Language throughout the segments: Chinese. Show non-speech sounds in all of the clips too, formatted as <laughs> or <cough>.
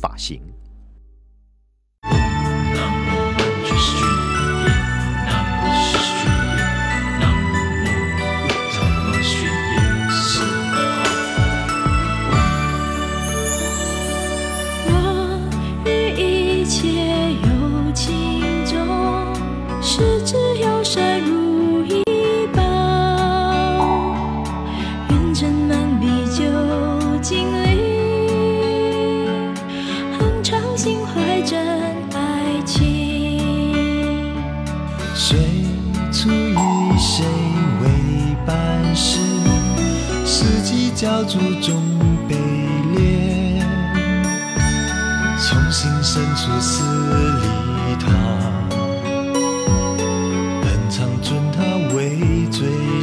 发型。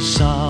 悲伤。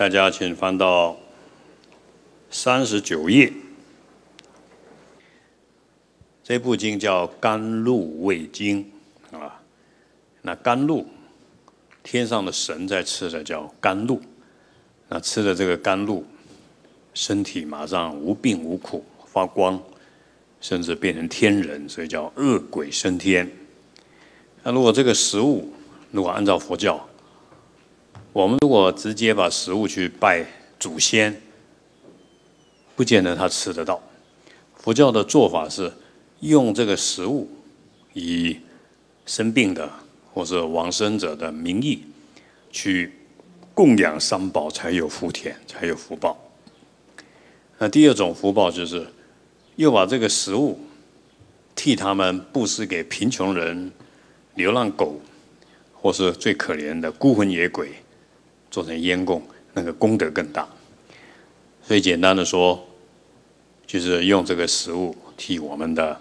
大家请翻到三十九页，这部经叫《甘露味经》啊。那甘露，天上的神在吃的叫甘露，那吃的这个甘露，身体马上无病无苦，发光，甚至变成天人，所以叫恶鬼升天。那如果这个食物，如果按照佛教，我们如果直接把食物去拜祖先，不见得他吃得到。佛教的做法是用这个食物，以生病的或是亡生者的名义，去供养三宝，才有福田，才有福报。那第二种福报就是，又把这个食物替他们布施给贫穷人、流浪狗，或是最可怜的孤魂野鬼。做成烟供，那个功德更大。所以简单的说，就是用这个食物替我们的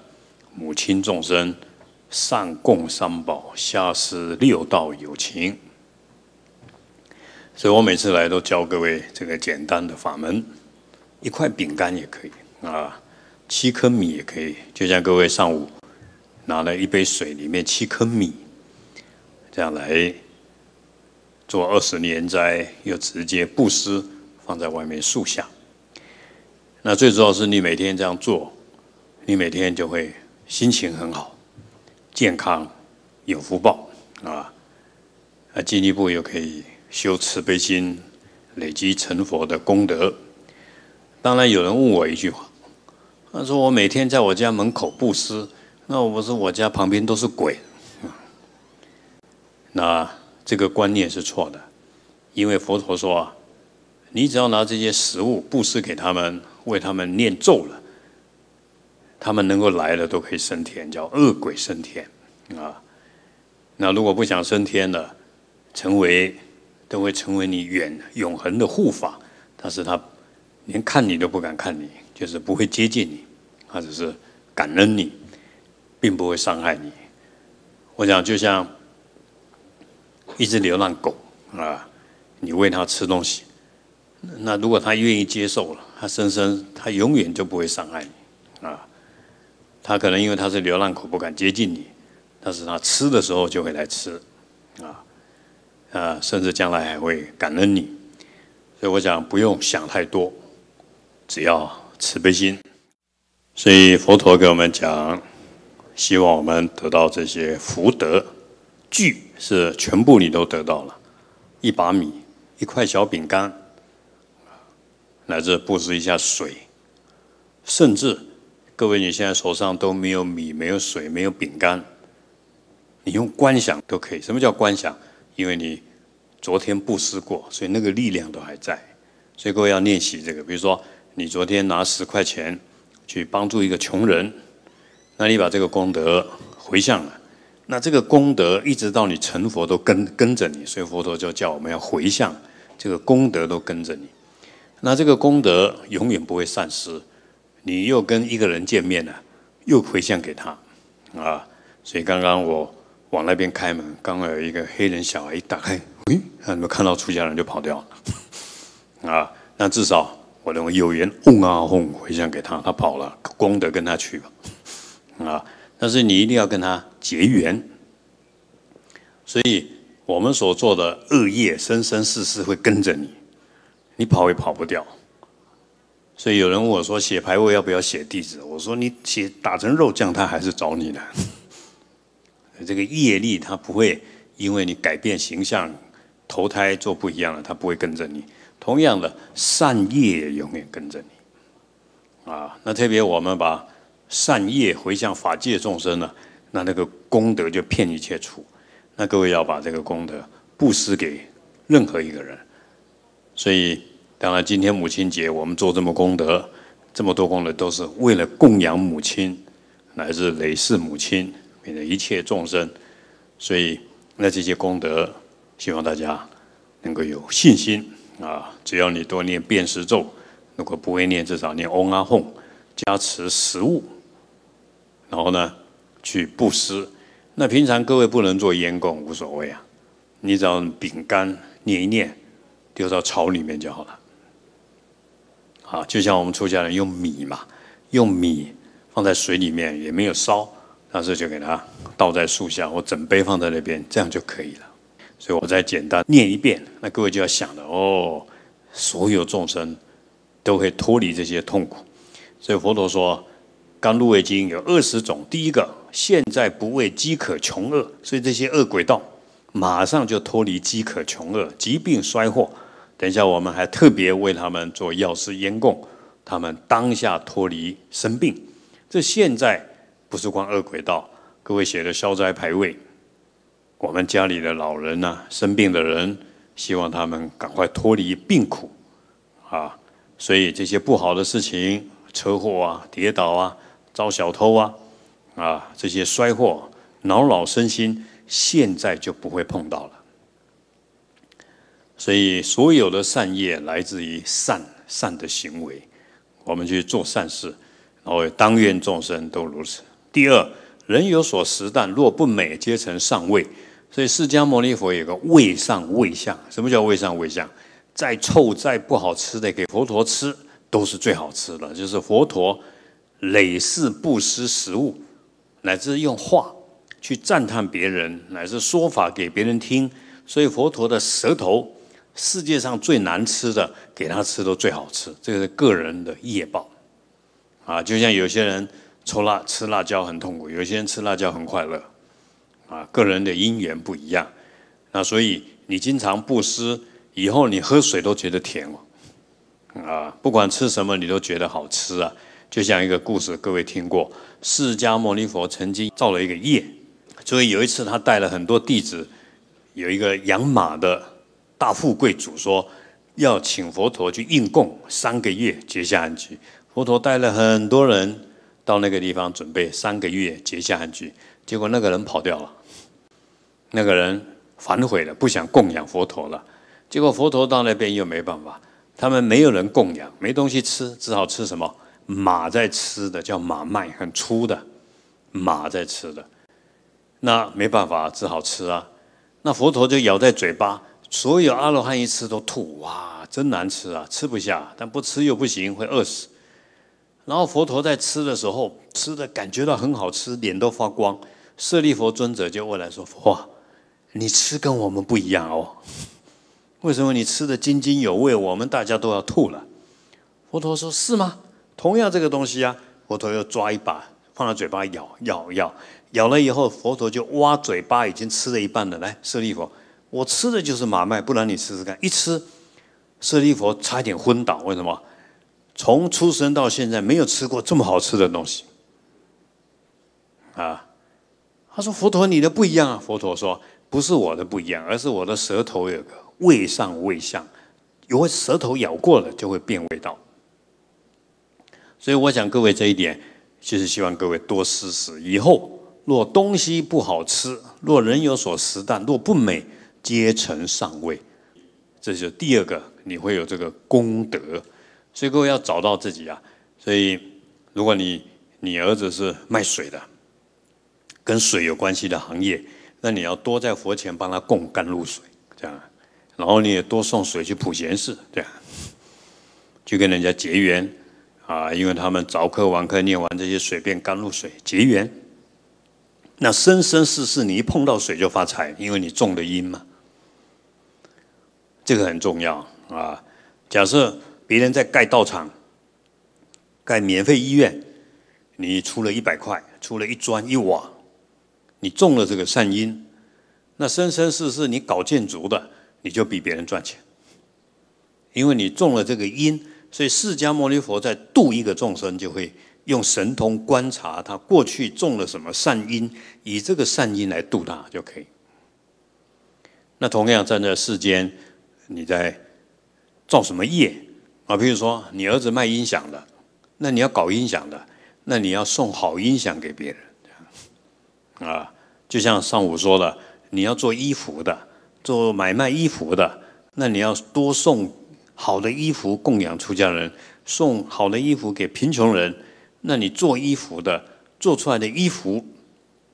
母亲众生上供三宝，下施六道有情。所以我每次来都教各位这个简单的法门，一块饼干也可以啊，七颗米也可以。就像各位上午拿了一杯水里面七颗米，这样来。做二十年斋，又直接布施放在外面树下。那最主要是你每天这样做，你每天就会心情很好，健康，有福报啊。啊，进一步又可以修慈悲心，累积成佛的功德。当然有人问我一句话，他说我每天在我家门口布施，那我说我家旁边都是鬼，<laughs> 那。这个观念是错的，因为佛陀说，你只要拿这些食物布施给他们，为他们念咒了，他们能够来了都可以升天，叫恶鬼升天，啊，那如果不想升天的，成为都会成为你远永恒的护法，但是他连看你都不敢看你，就是不会接近你，他只是感恩你，并不会伤害你。我想就像。一只流浪狗啊，你喂它吃东西，那如果它愿意接受了，它生生它永远就不会伤害你啊。它可能因为它是流浪狗不敢接近你，但是它吃的时候就会来吃啊啊，甚至将来还会感恩你。所以我想不用想太多，只要慈悲心。所以佛陀给我们讲，希望我们得到这些福德聚。是全部你都得到了，一把米，一块小饼干，乃至布施一下水，甚至各位你现在手上都没有米、没有水、没有饼干，你用观想都可以。什么叫观想？因为你昨天布施过，所以那个力量都还在。所以各位要练习这个。比如说，你昨天拿十块钱去帮助一个穷人，那你把这个功德回向了。那这个功德一直到你成佛都跟跟着你，所以佛陀就叫我们要回向，这个功德都跟着你。那这个功德永远不会散失。你又跟一个人见面了，又回向给他，啊，所以刚刚我往那边开门，刚好有一个黑人小孩一打开，哎，那你们看到出家人就跑掉了，<laughs> 啊，那至少我认为有缘嗡啊哄回向给他，他跑了，功德跟他去吧，啊。但是你一定要跟他结缘，所以我们所做的恶业，生生世世会跟着你，你跑也跑不掉。所以有人问我说，写牌位要不要写地址？我说你写打成肉酱，他还是找你的。<laughs> 这个业力他不会因为你改变形象、投胎做不一样了，他不会跟着你。同样的，善业永远跟着你。啊，那特别我们把。善业回向法界众生了，那那个功德就骗一切处。那各位要把这个功德布施给任何一个人。所以，当然今天母亲节，我们做这么功德，这么多功德都是为了供养母亲，乃至累世母亲，免得一切众生。所以，那这些功德，希望大家能够有信心啊！只要你多念辨识咒，如果不会念，至少念嗡阿 e 加持食物。然后呢，去布施。那平常各位不能做烟供，无所谓啊。你只要饼干念一念，丢到草里面就好了。好，就像我们出家人用米嘛，用米放在水里面也没有烧，但是就给它倒在树下，或整杯放在那边，这样就可以了。所以，我再简单念一遍，那各位就要想了哦，所有众生都会脱离这些痛苦。所以佛陀说。刚入味经有二十种，第一个现在不畏饥渴穷饿，所以这些恶鬼道马上就脱离饥渴穷饿、疾病衰祸。等一下我们还特别为他们做药师烟供，他们当下脱离生病。这现在不是光恶鬼道，各位写的消灾排位，我们家里的老人呐、生病的人，希望他们赶快脱离病苦啊。所以这些不好的事情，车祸啊、跌倒啊。遭小偷啊，啊，这些衰祸，恼恼身心，现在就不会碰到了。所以，所有的善业来自于善善的行为，我们去做善事，然后当愿众生都如此。第二，人有所食，但若不美，皆成上味。所以，释迦牟尼佛有个味上味下。什么叫味上味下？再臭再不好吃的，给佛陀吃都是最好吃的，就是佛陀。累世不施食物，乃至用话去赞叹别人，乃至说法给别人听。所以佛陀的舌头，世界上最难吃的给他吃都最好吃。这个是个人的业报啊！就像有些人抽辣吃辣椒很痛苦，有些人吃辣椒很快乐啊。个人的因缘不一样，那所以你经常布施，以后你喝水都觉得甜了啊！不管吃什么，你都觉得好吃啊！就像一个故事，各位听过，释迦牟尼佛曾经造了一个业，所以有一次他带了很多弟子，有一个养马的大富贵主说，要请佛陀去应供三个月结下安居。佛陀带了很多人到那个地方准备三个月结下安居，结果那个人跑掉了，那个人反悔了，不想供养佛陀了。结果佛陀到那边又没办法，他们没有人供养，没东西吃，只好吃什么？马在吃的叫马麦，很粗的马在吃的，那没办法，只好吃啊。那佛陀就咬在嘴巴，所有阿罗汉一吃都吐哇，真难吃啊，吃不下。但不吃又不行，会饿死。然后佛陀在吃的时候，吃的感觉到很好吃，脸都发光。舍利佛尊者就问来说：“哇，你吃跟我们不一样哦，为什么你吃的津津有味，我们大家都要吐了？”佛陀说：“是吗？”同样这个东西啊，佛陀又抓一把放到嘴巴咬咬咬，咬了以后佛陀就挖嘴巴，已经吃了一半了。来，舍利佛，我吃的就是马麦，不然你试试看。一吃，舍利佛差点昏倒。为什么？从出生到现在没有吃过这么好吃的东西。啊，他说佛陀你的不一样啊。佛陀说不是我的不一样，而是我的舌头有个味上味相，有果舌头咬过了就会变味道。所以我想各位这一点，就是希望各位多试试。以后若东西不好吃，若人有所食但若不美，皆成上味。这就第二个，你会有这个功德。所以各位要找到自己啊。所以，如果你你儿子是卖水的，跟水有关系的行业，那你要多在佛前帮他供甘露水，这样。然后你也多送水去普贤寺，这样，就跟人家结缘。啊，因为他们早课晚课念完这些水变甘露水结缘，那生生世世你一碰到水就发财，因为你种了因嘛。这个很重要啊。假设别人在盖道场、盖免费医院，你出了一百块，出了一砖一瓦，你种了这个善因，那生生世世你搞建筑的你就比别人赚钱，因为你种了这个因。所以，释迦牟尼佛在度一个众生，就会用神通观察他过去种了什么善因，以这个善因来度他就可以。那同样站在世间，你在造什么业啊？比如说，你儿子卖音响的，那你要搞音响的，那你要送好音响给别人。啊，就像上午说的，你要做衣服的，做买卖衣服的，那你要多送。好的衣服供养出家人，送好的衣服给贫穷人，那你做衣服的做出来的衣服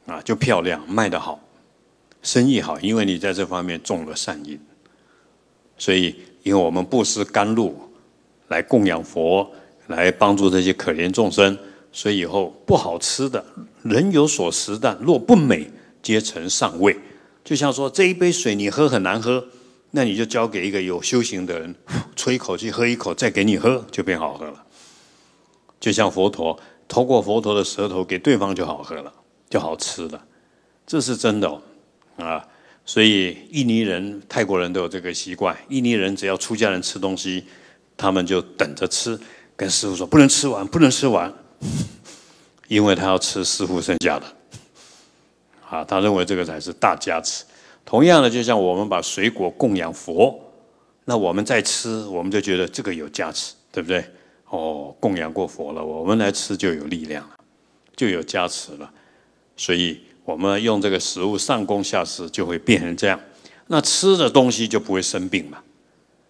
啊就漂亮，卖得好，生意好，因为你在这方面种了善因。所以，因为我们布施甘露来供养佛，来帮助这些可怜众生，所以以后不好吃的，人有所食的，若不美，皆成上味。就像说这一杯水，你喝很难喝。那你就交给一个有修行的人，吹一口气，喝一口，再给你喝，就变好喝了。就像佛陀，透过佛陀的舌头给对方就好喝了，就好吃了，这是真的哦啊！所以印尼人、泰国人都有这个习惯。印尼人只要出家人吃东西，他们就等着吃，跟师傅说不能吃完，不能吃完，<laughs> 因为他要吃师傅剩下的。啊，他认为这个才是大家吃。同样的，就像我们把水果供养佛，那我们再吃，我们就觉得这个有加持，对不对？哦，供养过佛了，我们来吃就有力量了，就有加持了。所以，我们用这个食物上供下施，就会变成这样。那吃的东西就不会生病嘛，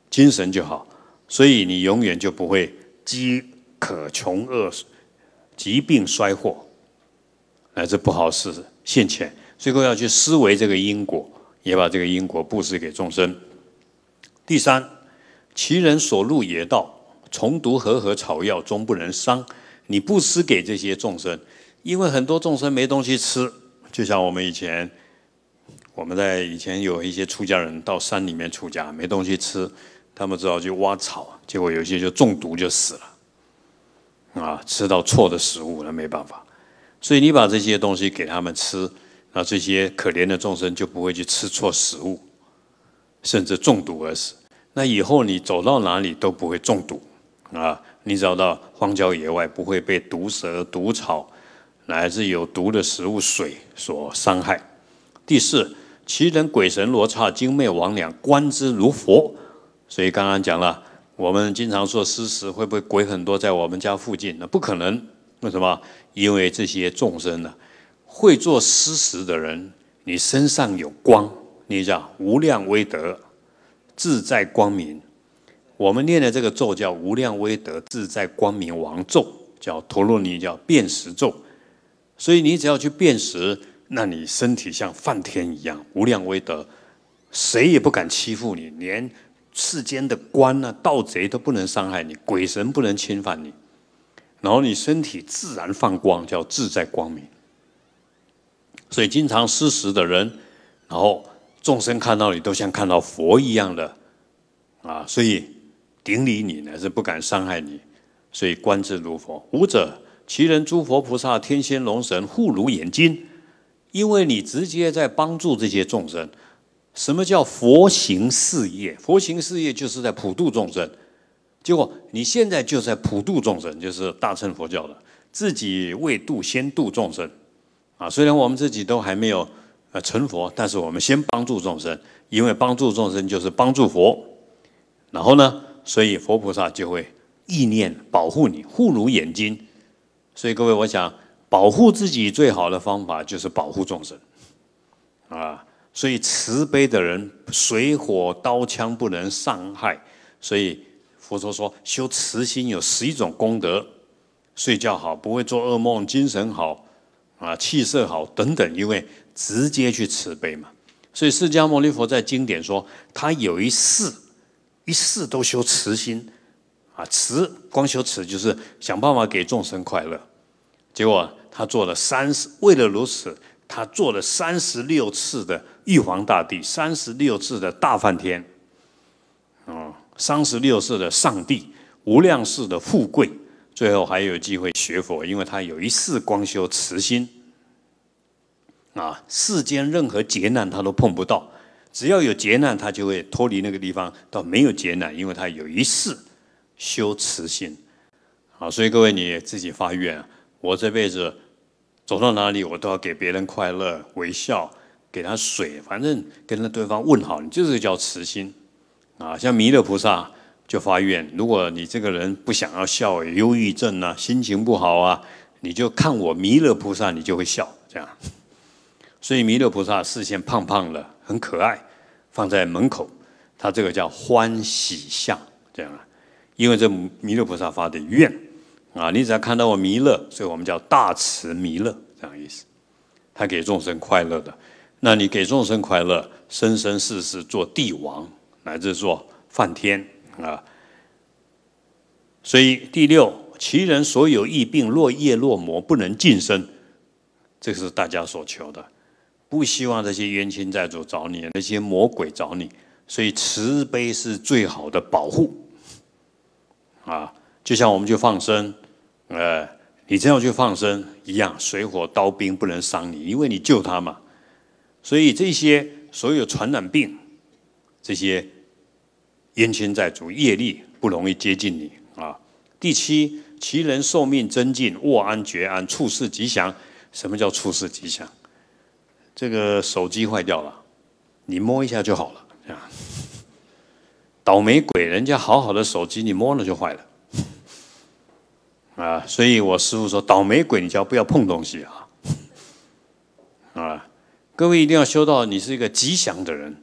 精神就好，所以你永远就不会饥渴穷饿、疾病衰祸乃至不好事现前。最后要去思维这个因果。也把这个因果布施给众生。第三，其人所入也道，虫毒合合草药，终不能伤。你布施给这些众生，因为很多众生没东西吃，就像我们以前，我们在以前有一些出家人到山里面出家，没东西吃，他们只好去挖草，结果有些就中毒就死了。啊，吃到错的食物，那没办法。所以你把这些东西给他们吃。那这些可怜的众生就不会去吃错食物，甚至中毒而死。那以后你走到哪里都不会中毒啊！你走到荒郊野外不会被毒蛇、毒草乃至有毒的食物、水所伤害。第四，其人鬼神罗刹精魅魍魉观之如佛。所以刚刚讲了，我们经常说失食会不会鬼很多在我们家附近？那不可能，为什么？因为这些众生呢。会做施食的人，你身上有光，你叫无量威德自在光明。我们念的这个咒叫无量威德自在光明王咒，叫陀罗尼，叫辨识咒。所以你只要去辨识，那你身体像梵天一样无量威德，谁也不敢欺负你，连世间的官啊、盗贼都不能伤害你，鬼神不能侵犯你，然后你身体自然放光，叫自在光明。所以经常施食的人，然后众生看到你都像看到佛一样的啊，所以顶礼你呢是不敢伤害你，所以观之如佛。五者，其人诸佛菩萨天仙龙神护如眼睛，因为你直接在帮助这些众生。什么叫佛行事业？佛行事业就是在普度众生。结果你现在就在普度众生，就是大乘佛教的自己为度先度众生。啊，虽然我们自己都还没有呃成佛，但是我们先帮助众生，因为帮助众生就是帮助佛。然后呢，所以佛菩萨就会意念保护你，护如眼睛。所以各位，我想保护自己最好的方法就是保护众生。啊，所以慈悲的人，水火刀枪不能伤害。所以佛陀说，修慈心有十一种功德：睡觉好，不会做噩梦，精神好。啊，气色好等等，因为直接去慈悲嘛。所以释迦牟尼佛在经典说，他有一世，一世都修慈心。啊，慈光修慈就是想办法给众生快乐。结果他做了三十，为了如此，他做了三十六次的玉皇大帝，三十六次的大梵天，啊，三十六次的上帝，无量世的富贵，最后还有机会学佛，因为他有一世光修慈心。啊，世间任何劫难他都碰不到，只要有劫难他就会脱离那个地方，到没有劫难，因为他有一世修慈心好，所以各位你自己发愿，我这辈子走到哪里我都要给别人快乐、微笑，给他水，反正跟那对方问好，你就是叫慈心啊。像弥勒菩萨就发愿，如果你这个人不想要笑，忧郁症啊，心情不好啊，你就看我弥勒菩萨，你就会笑这样。所以弥勒菩萨视线胖胖的，很可爱，放在门口，他这个叫欢喜相，这样啊，因为这弥勒菩萨发的愿，啊，你只要看到我弥勒，所以我们叫大慈弥勒，这样意思，他给众生快乐的，那你给众生快乐，生生世世做帝王，乃至做梵天啊。所以第六，其人所有疫病，若夜落魔，不能近身，这是大家所求的。不希望这些冤亲债主找你，那些魔鬼找你，所以慈悲是最好的保护。啊，就像我们去放生，呃，你真要去放生一样，水火刀兵不能伤你，因为你救他嘛。所以这些所有传染病，这些冤亲债主业力不容易接近你啊。第七，其人寿命增进，卧安觉安，处事吉祥。什么叫处事吉祥？这个手机坏掉了，你摸一下就好了，啊！倒霉鬼，人家好好的手机你摸了就坏了，啊！所以我师傅说，倒霉鬼，你就不要碰东西啊？啊！各位一定要修到你是一个吉祥的人，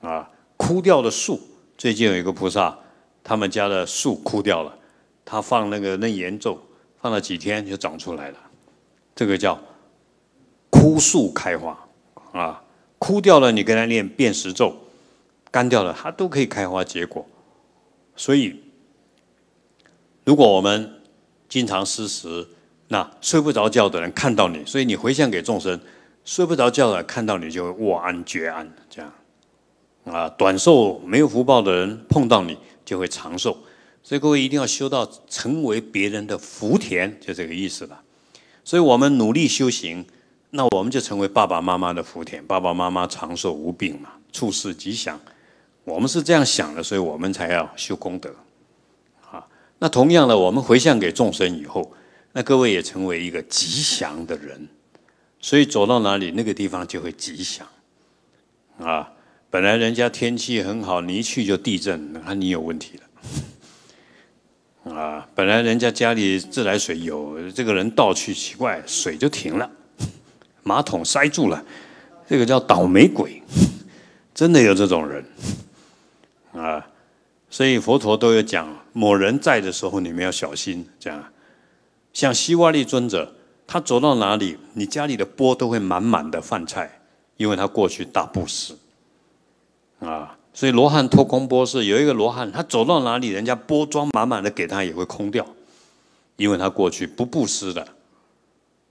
啊！枯掉的树，最近有一个菩萨，他们家的树枯掉了，他放那个楞严咒，放了几天就长出来了，这个叫。枯树开花，啊，枯掉了你跟它念辨识咒，干掉了它都可以开花结果，所以如果我们经常失时，那睡不着觉的人看到你，所以你回向给众生，睡不着觉的看到你就会卧安觉安这样，啊，短寿没有福报的人碰到你就会长寿，所以各位一定要修到成为别人的福田，就这个意思了。所以我们努力修行。那我们就成为爸爸妈妈的福田，爸爸妈妈长寿无病嘛，处世吉祥。我们是这样想的，所以我们才要修功德。啊，那同样的，我们回向给众生以后，那各位也成为一个吉祥的人，所以走到哪里那个地方就会吉祥。啊，本来人家天气很好，你一去就地震，那你有问题了。啊，本来人家家里自来水有，这个人倒去奇怪，水就停了。马桶塞住了，这个叫倒霉鬼，真的有这种人啊！所以佛陀都有讲，某人在的时候，你们要小心。这样，像西瓦利尊者，他走到哪里，你家里的钵都会满满的饭菜，因为他过去大布施啊。所以罗汉托空钵是有一个罗汉，他走到哪里，人家钵装满满的给他也会空掉，因为他过去不布施的，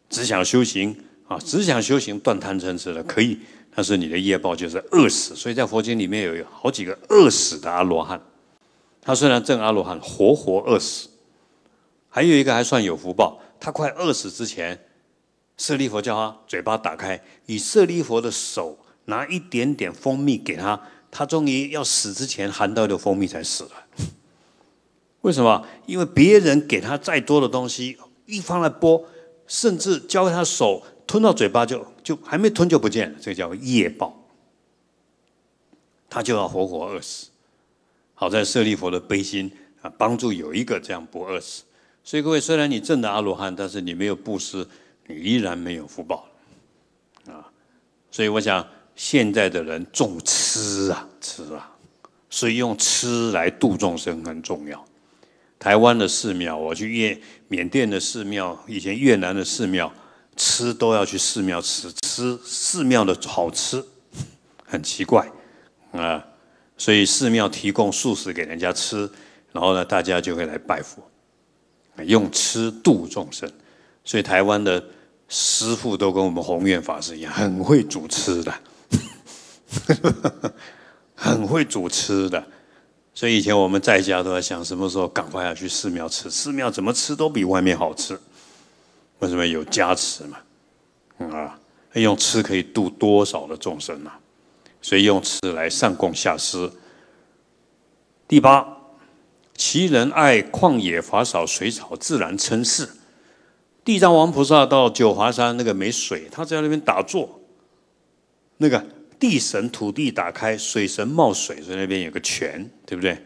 只想修行。啊，只想修行断贪嗔痴的可以，但是你的业报就是饿死。所以在佛经里面有好几个饿死的阿罗汉。他虽然正阿罗汉，活活饿死。还有一个还算有福报，他快饿死之前，舍利佛叫他嘴巴打开，以舍利佛的手拿一点点蜂蜜给他，他终于要死之前含到的蜂蜜才死了。为什么？因为别人给他再多的东西，一方来剥，甚至交他手。吞到嘴巴就就还没吞就不见了，这叫业报。他就要活活饿死。好在舍利佛的悲心啊，帮助有一个这样不饿死。所以各位，虽然你证的阿罗汉，但是你没有布施，你依然没有福报。啊，所以我想现在的人重吃啊吃啊，所以用吃来度众生很重要。台湾的寺庙，我去越缅甸的寺庙，以前越南的寺庙。吃都要去寺庙吃，吃寺庙的好吃，很奇怪啊。所以寺庙提供素食给人家吃，然后呢，大家就会来拜佛，用吃度众生。所以台湾的师傅都跟我们宏愿法师一样，很会煮吃的，<laughs> 很会煮吃的。所以以前我们在家都在想，什么时候赶快要去寺庙吃，寺庙怎么吃都比外面好吃。为什么有加持嘛？啊，用吃可以度多少的众生嘛？所以用吃来上供下施。第八，其人爱旷野法少水草，自然称是。地藏王菩萨到九华山那个没水，他在那边打坐，那个地神土地打开，水神冒水，所以那边有个泉，对不对？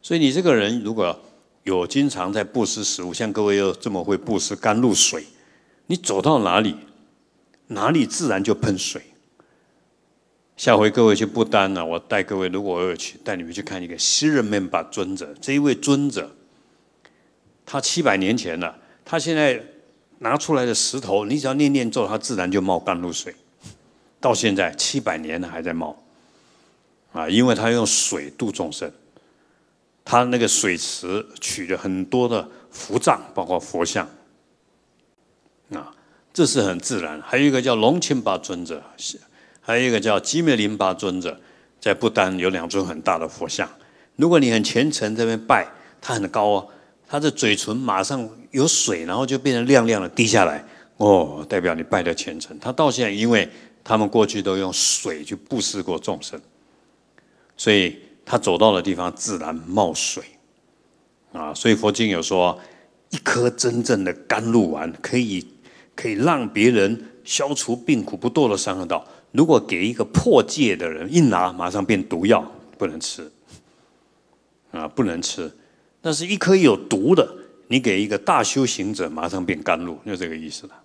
所以你这个人如果有经常在布施食物，像各位又这么会布施甘露水。你走到哪里，哪里自然就喷水。下回各位去不丹呢，我带各位，如果偶尔去，带你们去看一个锡人面巴尊者。这一位尊者，他七百年前呢，他现在拿出来的石头，你只要念念咒，他自然就冒甘露水。到现在七百年了，还在冒。啊，因为他用水度众生，他那个水池取了很多的佛藏，包括佛像。啊，这是很自然。还有一个叫龙钦巴尊者，还有一个叫吉美林巴尊者，在不丹有两尊很大的佛像。如果你很虔诚这边拜，它很高哦，它的嘴唇马上有水，然后就变成亮亮的滴下来，哦，代表你拜的虔诚。他到现在，因为他们过去都用水去布施过众生，所以他走到的地方自然冒水。啊，所以佛经有说，一颗真正的甘露丸可以。可以让别人消除病苦，不堕落三恶道。如果给一个破戒的人一拿，马上变毒药，不能吃。啊，不能吃。但是一颗有毒的。你给一个大修行者，马上变甘露，就这个意思了。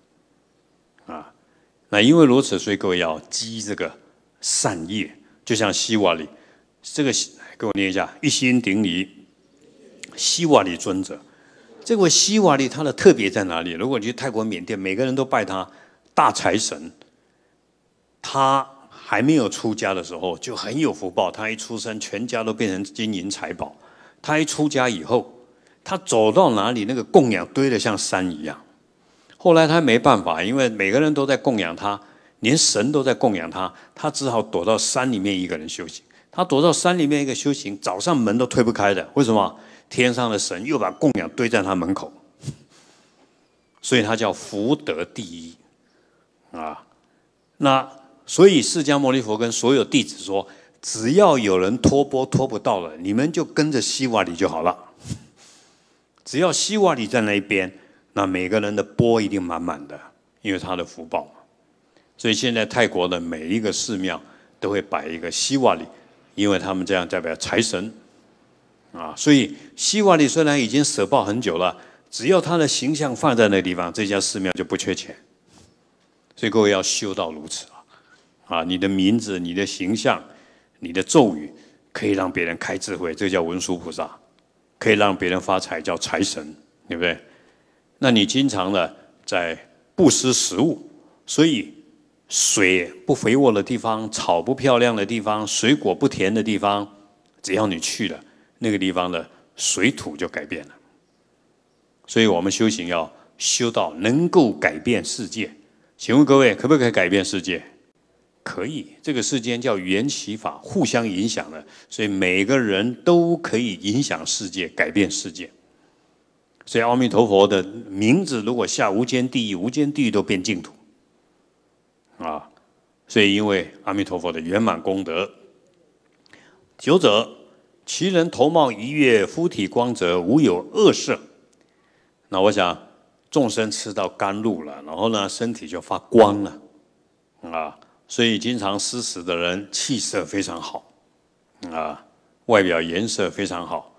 啊，那因为如此，所以各位要积这个善业。就像希瓦里，这个跟我念一下：一心顶礼希瓦里尊者。这位西瓦利他的特别在哪里？如果你去泰国、缅甸，每个人都拜他大财神。他还没有出家的时候就很有福报，他一出生全家都变成金银财宝。他一出家以后，他走到哪里那个供养堆得像山一样。后来他没办法，因为每个人都在供养他，连神都在供养他，他只好躲到山里面一个人修行。他躲到山里面一个修行，早上门都推不开的，为什么？天上的神又把供养堆在他门口，所以他叫福德第一啊。那所以释迦牟尼佛跟所有弟子说，只要有人托钵托不到了，你们就跟着西瓦里就好了。只要西瓦里在那一边，那每个人的钵一定满满的，因为他的福报。所以现在泰国的每一个寺庙都会摆一个西瓦里，因为他们这样代表财神。啊，所以希瓦里虽然已经舍报很久了，只要他的形象放在那个地方，这家寺庙就不缺钱。所以各位要修到如此啊，啊，你的名字、你的形象、你的咒语可以让别人开智慧，这叫文殊菩萨；可以让别人发财，叫财神，对不对？那你经常的在不施食物，所以水不肥沃的地方、草不漂亮的地方、水果不甜的地方，只要你去了。那个地方的水土就改变了，所以我们修行要修到能够改变世界。请问各位，可不可以改变世界？可以，这个世间叫缘起法，互相影响的，所以每个人都可以影响世界、改变世界。所以阿弥陀佛的名字，如果下无间地狱，无间地狱都变净土。啊，所以因为阿弥陀佛的圆满功德，九者。其人头貌一月，肤体光泽，无有恶色。那我想，众生吃到甘露了，然后呢，身体就发光了，啊，所以经常施食的人，气色非常好，啊，外表颜色非常好。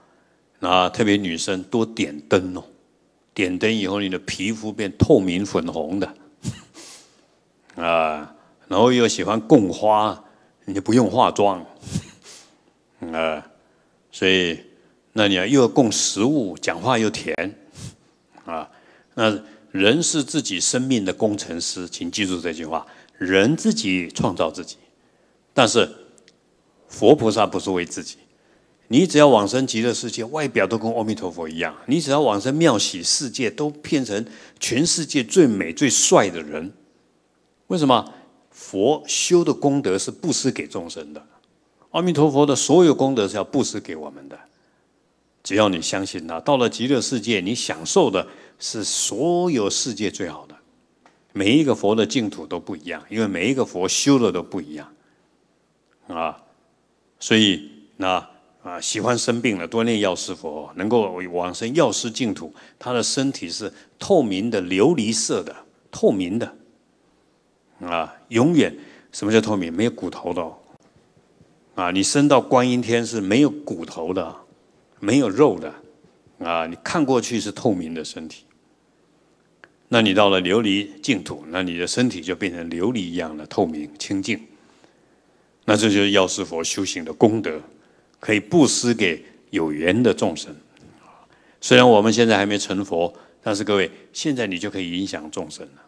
那特别女生多点灯哦，点灯以后，你的皮肤变透明粉红的，<laughs> 啊，然后又喜欢供花，你就不用化妆，<laughs> 啊。所以，那你要又要供食物，讲话又甜，啊，那人是自己生命的工程师，请记住这句话：人自己创造自己。但是，佛菩萨不是为自己。你只要往生极乐世界，外表都跟阿弥陀佛一样；你只要往生妙喜世界，都变成全世界最美最帅的人。为什么？佛修的功德是布施给众生的。阿弥陀佛的所有功德是要布施给我们的，只要你相信他，到了极乐世界，你享受的是所有世界最好的。每一个佛的净土都不一样，因为每一个佛修的都不一样，啊，所以那啊，喜欢生病了，多念药师佛，能够往生药师净土，他的身体是透明的，琉璃色的，透明的，啊，永远什么叫透明？没有骨头的。啊，你升到观音天是没有骨头的，没有肉的，啊，你看过去是透明的身体。那你到了琉璃净土，那你的身体就变成琉璃一样的透明清净。那这就是药师佛修行的功德，可以布施给有缘的众生。虽然我们现在还没成佛，但是各位，现在你就可以影响众生了。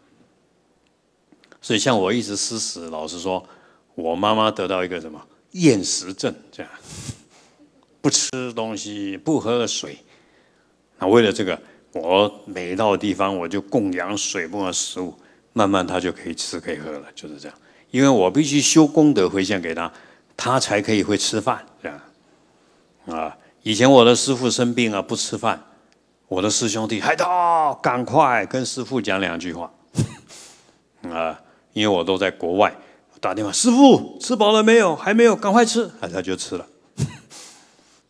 所以像我一直思死老实说，我妈妈得到一个什么？厌食症这样，不吃东西不喝水，那为了这个，我每到地方我就供养水，供养食物，慢慢他就可以吃可以喝了，就是这样。因为我必须修功德回向给他，他才可以会吃饭这样。啊，以前我的师傅生病啊不吃饭，我的师兄弟海涛赶快跟师傅讲两句话，<laughs> 啊，因为我都在国外。打电话，师傅吃饱了没有？还没有，赶快吃。啊，他就吃了，<laughs>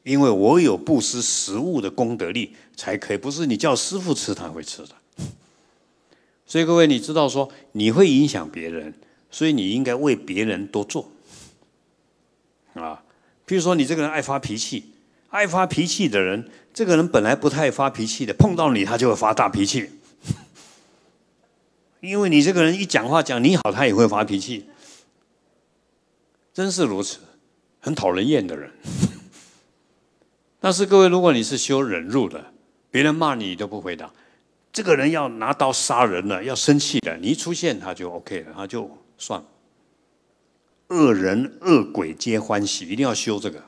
因为我有不失食物的功德力，才可以。不是你叫师傅吃，他会吃的。所以各位，你知道说你会影响别人，所以你应该为别人多做啊。譬如说，你这个人爱发脾气，爱发脾气的人，这个人本来不太爱发脾气的，碰到你，他就会发大脾气，因为你这个人一讲话讲你好，他也会发脾气。真是如此，很讨人厌的人。<laughs> 但是各位，如果你是修忍辱的，别人骂你都不回答。这个人要拿刀杀人了，要生气了，你一出现他就 OK 了，他就算了。恶人恶鬼皆欢喜，一定要修这个。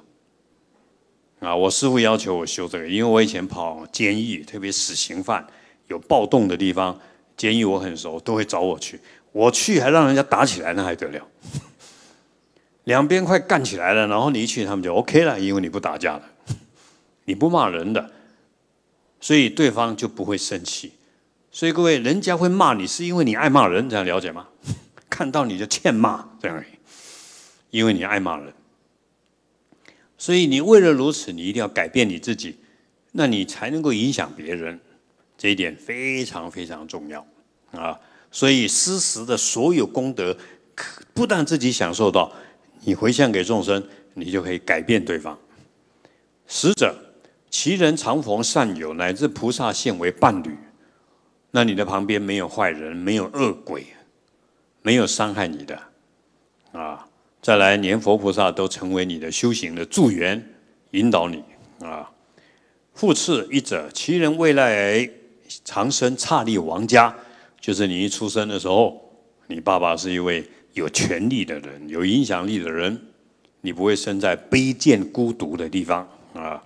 啊，我师傅要求我修这个，因为我以前跑监狱，特别死刑犯有暴动的地方，监狱我很熟，都会找我去。我去还让人家打起来，那还得了？两边快干起来了，然后你一去，他们就 OK 了，因为你不打架了，<laughs> 你不骂人的，所以对方就不会生气。所以各位，人家会骂你，是因为你爱骂人，这样了解吗？<laughs> 看到你就欠骂这样而已，因为你爱骂人。所以你为了如此，你一定要改变你自己，那你才能够影响别人。这一点非常非常重要啊！所以施食的所有功德，不但自己享受到。你回向给众生，你就可以改变对方。死者，其人常逢善友，乃至菩萨现为伴侣。那你的旁边没有坏人，没有恶鬼，没有伤害你的啊。再来，连佛菩萨都成为你的修行的助缘，引导你啊。复次，一者，其人未来长生刹利王家，就是你一出生的时候，你爸爸是一位。有权力的人，有影响力的人，你不会生在卑贱孤独的地方啊。